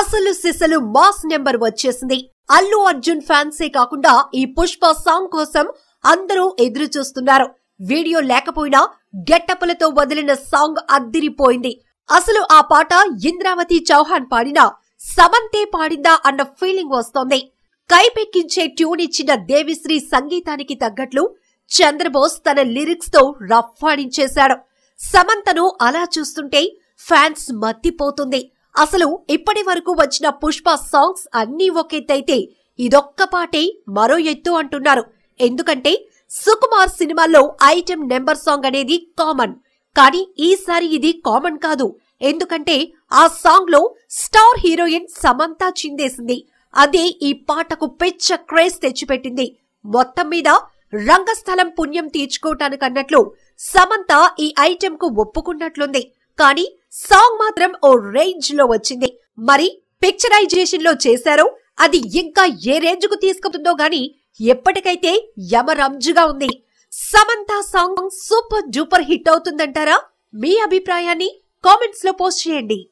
అసలు సిసలు mass number వచ్చేసింది అల్లు అర్జున్ ఫ్యాన్సే కాకుండా ఈ పుష్ప సాంగ్ కోసం అందరూ ఎదురు చూస్తున్నారు వీడియో లేకపోయినా గెట్టపలతో వదిలిన సాంగ్ అద్దిరిపోయింది అసలు ఆ పాట ఇంద్రావతి చౌహాన్ పాడినా సమంతే పాడిందా అన్న ఫీలింగ్ వస్తోంది కైపెక్కించే ట్యూన్ ఇచ్చిన దేవిశ్రీ సంగీతానికి తగ్గట్లు చంద్రబోస్ తన లిరిక్స్ తో రఫ్ ఆడించేశాడు సమంతను అలా చూస్తుంటే ఫ్యాన్స్ మత్తిపోతుంది అసలు ఇప్పటి వరకు వచ్చిన పుష్ప సాంగ్స్ అన్నీ ఒక ఎత్తైతే ఇదొక్క పాటే మరో ఎత్తు అంటున్నారు ఎందుకంటే సుకుమార్ సినిమాల్లో ఐటెం నెంబర్ సాంగ్ అనేది కామన్ కానీ ఈసారి ఇది కామన్ కాదు ఎందుకంటే ఆ సాంగ్ లో స్టార్ హీరోయిన్ సమంత చిందేసింది అదే ఈ పాటకు పెచ్చ క్రేజ్ తెచ్చిపెట్టింది మొత్తం మీద రంగస్థలం పుణ్యం తీర్చుకోవటానికన్నట్లు సమంత ఈ ఐటెంకు ఒప్పుకున్నట్లుంది కానీ సాంగ్ మాత్రం ఓ రేంజ్ లో వచ్చింది మరి పిక్చరైజేషన్ లో చేశారో అది ఇంకా ఏ రేంజ్ కు తీసుకుంటుందో గాని ఎప్పటికైతే యమరంజుగా ఉంది Samantha song super duper hit అవుతుందంటారా మీ అభిప్రాయాన్ని కామెంట్స్ లో పోస్ట్ చేయండి